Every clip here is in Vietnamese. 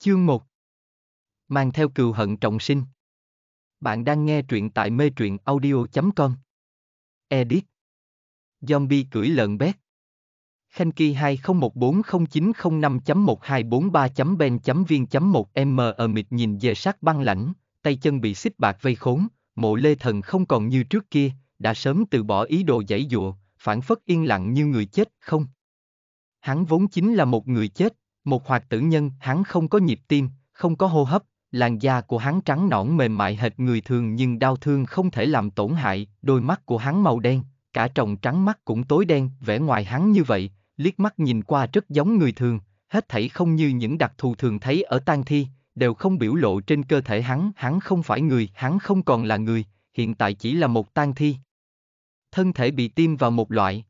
Chương 1 Mang theo cừu hận trọng sinh Bạn đang nghe truyện tại mê truyện audio.com Edit Zombie cưỡi lợn bét Khanh Kỳ 20140905.1243.ben.viên.1m ở ờ mịt nhìn về sắc băng lãnh, tay chân bị xích bạc vây khốn, mộ lê thần không còn như trước kia, đã sớm từ bỏ ý đồ giải dụa, phản phất yên lặng như người chết, không. Hắn vốn chính là một người chết, một hoạt tử nhân, hắn không có nhịp tim, không có hô hấp, làn da của hắn trắng nõn mềm mại hệt người thường nhưng đau thương không thể làm tổn hại, đôi mắt của hắn màu đen, cả tròng trắng mắt cũng tối đen, vẻ ngoài hắn như vậy, liếc mắt nhìn qua rất giống người thường, hết thảy không như những đặc thù thường thấy ở tang thi, đều không biểu lộ trên cơ thể hắn, hắn không phải người, hắn không còn là người, hiện tại chỉ là một tang thi. Thân thể bị tiêm vào một loại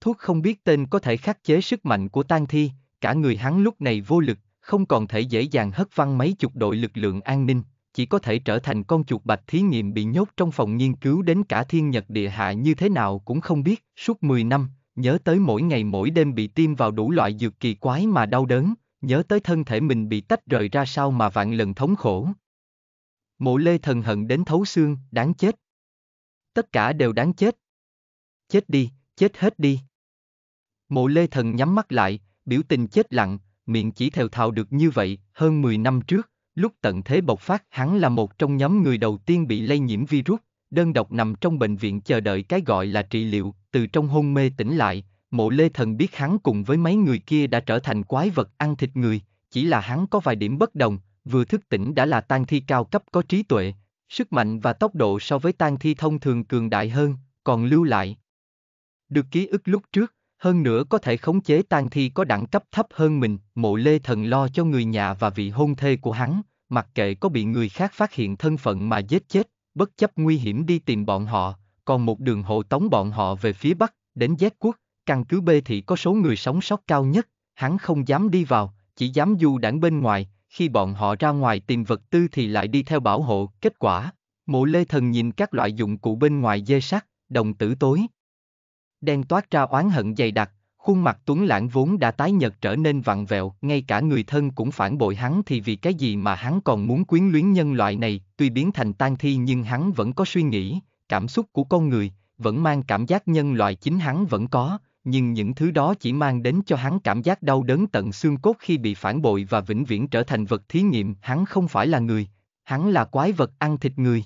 thuốc không biết tên có thể khắc chế sức mạnh của tang thi, cả người hắn lúc này vô lực, không còn thể dễ dàng hất văng mấy chục đội lực lượng an ninh, chỉ có thể trở thành con chuột bạch thí nghiệm bị nhốt trong phòng nghiên cứu đến cả thiên nhật địa hạ như thế nào cũng không biết, suốt 10 năm, nhớ tới mỗi ngày mỗi đêm bị tiêm vào đủ loại dược kỳ quái mà đau đớn, nhớ tới thân thể mình bị tách rời ra sao mà vạn lần thống khổ. Mộ lê thần hận đến thấu xương, đáng chết. Tất cả đều đáng chết. Chết đi, chết hết đi. Mộ lê thần nhắm mắt lại, biểu tình chết lặng, miệng chỉ thều thào được như vậy, hơn 10 năm trước, lúc tận thế bộc phát hắn là một trong nhóm người đầu tiên bị lây nhiễm virus, đơn độc nằm trong bệnh viện chờ đợi cái gọi là trị liệu, từ trong hôn mê tỉnh lại, mộ lê thần biết hắn cùng với mấy người kia đã trở thành quái vật ăn thịt người, chỉ là hắn có vài điểm bất đồng, vừa thức tỉnh đã là tang thi cao cấp có trí tuệ, sức mạnh và tốc độ so với tang thi thông thường cường đại hơn, còn lưu lại. Được ký ức lúc trước, hơn nữa có thể khống chế tang thi có đẳng cấp thấp hơn mình, mộ lê thần lo cho người nhà và vị hôn thê của hắn, mặc kệ có bị người khác phát hiện thân phận mà giết chết, bất chấp nguy hiểm đi tìm bọn họ, còn một đường hộ tống bọn họ về phía bắc, đến Z quốc, căn cứ B thị có số người sống sót cao nhất, hắn không dám đi vào, chỉ dám du đảng bên ngoài, khi bọn họ ra ngoài tìm vật tư thì lại đi theo bảo hộ, kết quả. Mộ lê thần nhìn các loại dụng cụ bên ngoài dê sắt, đồng tử tối, đen toát ra oán hận dày đặc, khuôn mặt Tuấn Lãng vốn đã tái nhợt trở nên vặn vẹo, ngay cả người thân cũng phản bội hắn thì vì cái gì mà hắn còn muốn quyến luyến nhân loại này, tuy biến thành tan thi nhưng hắn vẫn có suy nghĩ, cảm xúc của con người, vẫn mang cảm giác nhân loại chính hắn vẫn có, nhưng những thứ đó chỉ mang đến cho hắn cảm giác đau đớn tận xương cốt khi bị phản bội và vĩnh viễn trở thành vật thí nghiệm, hắn không phải là người, hắn là quái vật ăn thịt người.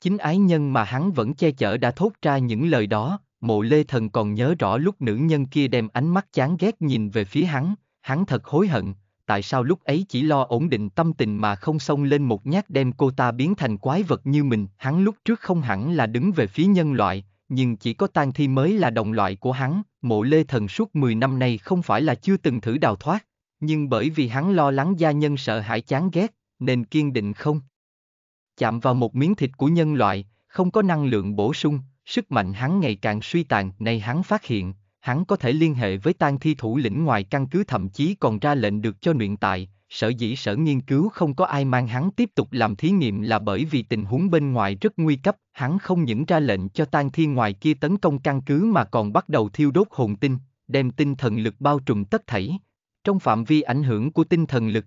Chính ái nhân mà hắn vẫn che chở đã thốt ra những lời đó, mộ lê thần còn nhớ rõ lúc nữ nhân kia đem ánh mắt chán ghét nhìn về phía hắn, hắn thật hối hận, tại sao lúc ấy chỉ lo ổn định tâm tình mà không xông lên một nhát đem cô ta biến thành quái vật như mình. Hắn lúc trước không hẳn là đứng về phía nhân loại, nhưng chỉ có tang thi mới là đồng loại của hắn, mộ lê thần suốt 10 năm nay không phải là chưa từng thử đào thoát, nhưng bởi vì hắn lo lắng gia nhân sợ hãi chán ghét, nên kiên định không. Chạm vào một miếng thịt của nhân loại, không có năng lượng bổ sung, sức mạnh hắn ngày càng suy tàn, nay hắn phát hiện, hắn có thể liên hệ với tang thi thủ lĩnh ngoài căn cứ thậm chí còn ra lệnh được cho luyện tại, sở dĩ sở nghiên cứu không có ai mang hắn tiếp tục làm thí nghiệm là bởi vì tình huống bên ngoài rất nguy cấp, hắn không những ra lệnh cho tang thi ngoài kia tấn công căn cứ mà còn bắt đầu thiêu đốt hồn tinh, đem tinh thần lực bao trùm tất thảy. Trong phạm vi ảnh hưởng của tinh thần lực,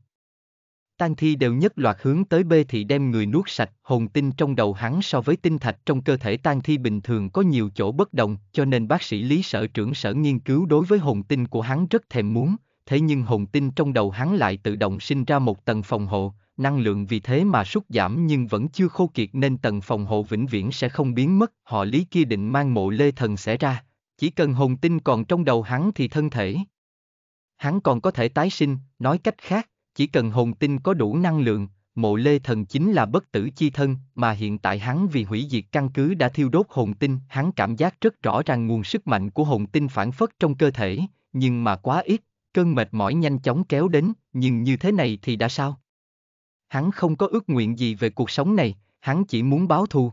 tang thi đều nhất loạt hướng tới bê thị đem người nuốt sạch, hồn tinh trong đầu hắn so với tinh thạch trong cơ thể tang thi bình thường có nhiều chỗ bất đồng, cho nên bác sĩ Lý Sở trưởng sở nghiên cứu đối với hồn tinh của hắn rất thèm muốn, thế nhưng hồn tinh trong đầu hắn lại tự động sinh ra một tầng phòng hộ, năng lượng vì thế mà sút giảm nhưng vẫn chưa khô kiệt nên tầng phòng hộ vĩnh viễn sẽ không biến mất, họ Lý kia định mang mộ lê thần sẽ ra, chỉ cần hồn tinh còn trong đầu hắn thì thân thể. Hắn còn có thể tái sinh, nói cách khác, chỉ cần hồn tinh có đủ năng lượng, mộ lê thần chính là bất tử chi thân, mà hiện tại hắn vì hủy diệt căn cứ đã thiêu đốt hồn tinh, hắn cảm giác rất rõ ràng nguồn sức mạnh của hồn tinh phản phất trong cơ thể, nhưng mà quá ít, cơn mệt mỏi nhanh chóng kéo đến, nhưng như thế này thì đã sao? Hắn không có ước nguyện gì về cuộc sống này, hắn chỉ muốn báo thù.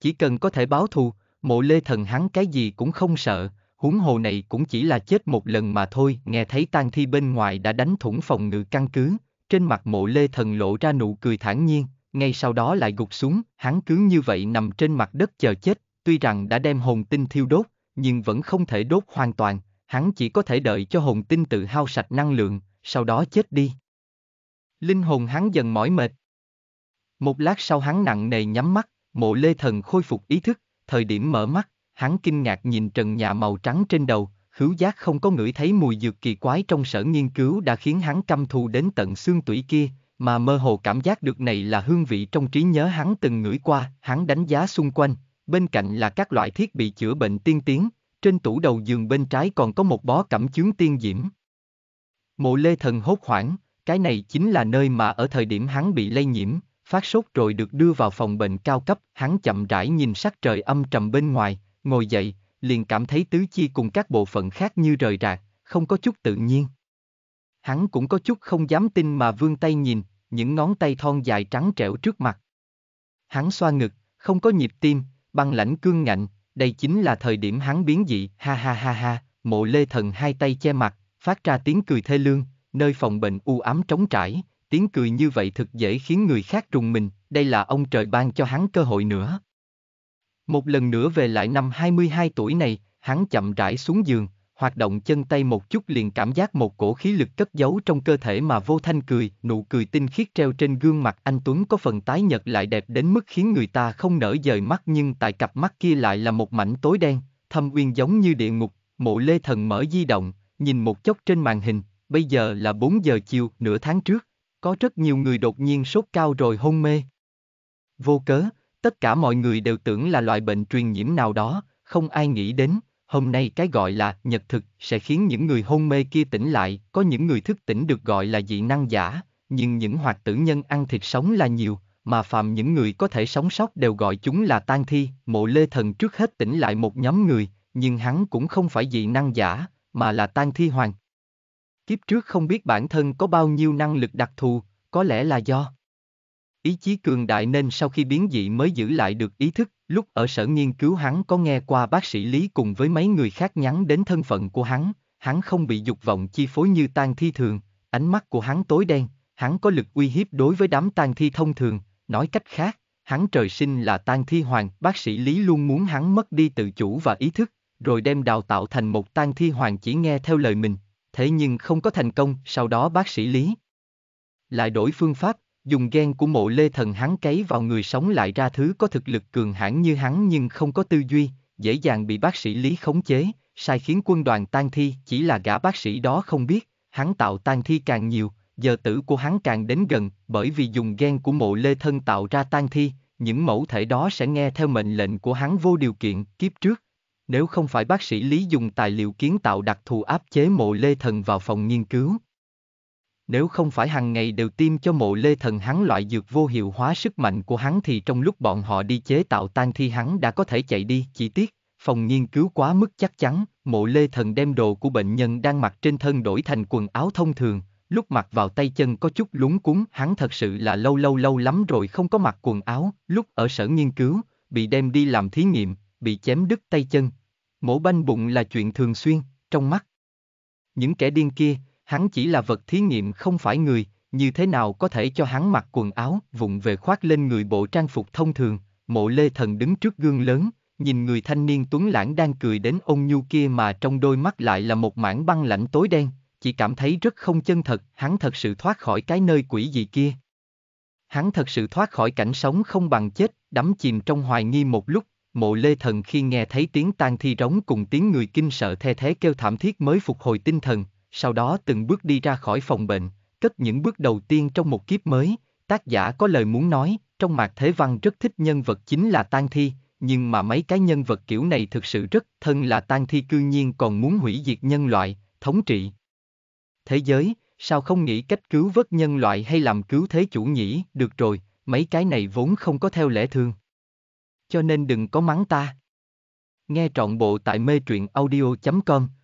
Chỉ cần có thể báo thù, mộ lê thần hắn cái gì cũng không sợ, huống hồ này cũng chỉ là chết một lần mà thôi nghe thấy tang thi bên ngoài đã đánh thủng phòng ngự căn cứ trên mặt mộ lê thần lộ ra nụ cười thản nhiên ngay sau đó lại gục xuống hắn cứ như vậy nằm trên mặt đất chờ chết tuy rằng đã đem hồn tinh thiêu đốt nhưng vẫn không thể đốt hoàn toàn hắn chỉ có thể đợi cho hồn tinh tự hao sạch năng lượng sau đó chết đi linh hồn hắn dần mỏi mệt một lát sau hắn nặng nề nhắm mắt mộ lê thần khôi phục ý thức thời điểm mở mắt hắn kinh ngạc nhìn trần nhà màu trắng trên đầu, hữu giác không có ngửi thấy mùi dược kỳ quái trong sở nghiên cứu đã khiến hắn căm thù đến tận xương tủy kia, mà mơ hồ cảm giác được này là hương vị trong trí nhớ hắn từng ngửi qua, hắn đánh giá xung quanh, bên cạnh là các loại thiết bị chữa bệnh tiên tiến, trên tủ đầu giường bên trái còn có một bó cẩm chướng tiên diễm. Mộ lê thần hốt hoảng, cái này chính là nơi mà ở thời điểm hắn bị lây nhiễm, phát sốt rồi được đưa vào phòng bệnh cao cấp, hắn chậm rãi nhìn sắc trời âm trầm bên ngoài, ngồi dậy, liền cảm thấy tứ chi cùng các bộ phận khác như rời rạc, không có chút tự nhiên. Hắn cũng có chút không dám tin mà vươn tay nhìn, những ngón tay thon dài trắng trẻo trước mặt. Hắn xoa ngực, không có nhịp tim, băng lãnh cương ngạnh, đây chính là thời điểm hắn biến dị, ha ha ha ha, mộ lê thần hai tay che mặt, phát ra tiếng cười thê lương, nơi phòng bệnh u ám trống trải, tiếng cười như vậy thực dễ khiến người khác rùng mình, đây là ông trời ban cho hắn cơ hội nữa. Một lần nữa về lại năm 22 tuổi này, hắn chậm rãi xuống giường, hoạt động chân tay một chút liền cảm giác một cổ khí lực cất giấu trong cơ thể mà vô thanh cười, nụ cười tinh khiết treo trên gương mặt anh Tuấn có phần tái nhật lại đẹp đến mức khiến người ta không nở dời mắt nhưng tại cặp mắt kia lại là một mảnh tối đen, thâm uyên giống như địa ngục, mộ lê thần mở di động, nhìn một chốc trên màn hình, bây giờ là 4 giờ chiều, nửa tháng trước, có rất nhiều người đột nhiên sốt cao rồi hôn mê. Vô cớ, Tất cả mọi người đều tưởng là loại bệnh truyền nhiễm nào đó, không ai nghĩ đến, hôm nay cái gọi là nhật thực sẽ khiến những người hôn mê kia tỉnh lại, có những người thức tỉnh được gọi là dị năng giả, nhưng những hoạt tử nhân ăn thịt sống là nhiều, mà phàm những người có thể sống sót đều gọi chúng là tan thi, mộ lê thần trước hết tỉnh lại một nhóm người, nhưng hắn cũng không phải dị năng giả, mà là tan thi hoàng. Kiếp trước không biết bản thân có bao nhiêu năng lực đặc thù, có lẽ là do Ý chí cường đại nên sau khi biến dị mới giữ lại được ý thức, lúc ở sở nghiên cứu hắn có nghe qua bác sĩ Lý cùng với mấy người khác nhắn đến thân phận của hắn, hắn không bị dục vọng chi phối như tang thi thường, ánh mắt của hắn tối đen, hắn có lực uy hiếp đối với đám tang thi thông thường, nói cách khác, hắn trời sinh là tang thi hoàng, bác sĩ Lý luôn muốn hắn mất đi tự chủ và ý thức, rồi đem đào tạo thành một tang thi hoàng chỉ nghe theo lời mình, thế nhưng không có thành công, sau đó bác sĩ Lý lại đổi phương pháp, dùng ghen của mộ lê thần hắn cấy vào người sống lại ra thứ có thực lực cường hãn như hắn nhưng không có tư duy, dễ dàng bị bác sĩ Lý khống chế, sai khiến quân đoàn tan thi chỉ là gã bác sĩ đó không biết, hắn tạo tan thi càng nhiều, giờ tử của hắn càng đến gần, bởi vì dùng ghen của mộ lê thân tạo ra tan thi, những mẫu thể đó sẽ nghe theo mệnh lệnh của hắn vô điều kiện kiếp trước. Nếu không phải bác sĩ Lý dùng tài liệu kiến tạo đặc thù áp chế mộ lê thần vào phòng nghiên cứu, nếu không phải hàng ngày đều tiêm cho mộ lê thần hắn loại dược vô hiệu hóa sức mạnh của hắn thì trong lúc bọn họ đi chế tạo tan thi hắn đã có thể chạy đi, chỉ tiếc, phòng nghiên cứu quá mức chắc chắn, mộ lê thần đem đồ của bệnh nhân đang mặc trên thân đổi thành quần áo thông thường, lúc mặc vào tay chân có chút lúng cuốn, hắn thật sự là lâu lâu lâu lắm rồi không có mặc quần áo, lúc ở sở nghiên cứu, bị đem đi làm thí nghiệm, bị chém đứt tay chân. Mổ banh bụng là chuyện thường xuyên, trong mắt. Những kẻ điên kia, hắn chỉ là vật thí nghiệm không phải người, như thế nào có thể cho hắn mặc quần áo, vụng về khoác lên người bộ trang phục thông thường, mộ lê thần đứng trước gương lớn, nhìn người thanh niên tuấn lãng đang cười đến ông nhu kia mà trong đôi mắt lại là một mảng băng lạnh tối đen, chỉ cảm thấy rất không chân thật, hắn thật sự thoát khỏi cái nơi quỷ gì kia. Hắn thật sự thoát khỏi cảnh sống không bằng chết, đắm chìm trong hoài nghi một lúc, mộ lê thần khi nghe thấy tiếng tan thi rống cùng tiếng người kinh sợ the thế kêu thảm thiết mới phục hồi tinh thần, sau đó từng bước đi ra khỏi phòng bệnh, cất những bước đầu tiên trong một kiếp mới, tác giả có lời muốn nói, trong mạc thế văn rất thích nhân vật chính là Tang Thi, nhưng mà mấy cái nhân vật kiểu này thực sự rất thân là Tang Thi cư nhiên còn muốn hủy diệt nhân loại, thống trị. Thế giới, sao không nghĩ cách cứu vớt nhân loại hay làm cứu thế chủ nhỉ, được rồi, mấy cái này vốn không có theo lẽ thường. Cho nên đừng có mắng ta. Nghe trọn bộ tại mê truyện audio.com